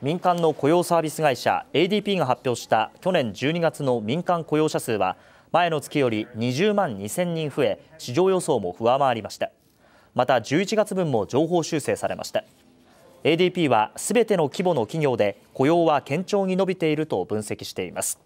民間の雇用サービス会社 ADP が発表した去年12月の民間雇用者数は前の月より20万2000人増え市場予想も上回りましたまた11月分も情報修正されました ADP はすべての規模の企業で雇用は堅調に伸びていると分析しています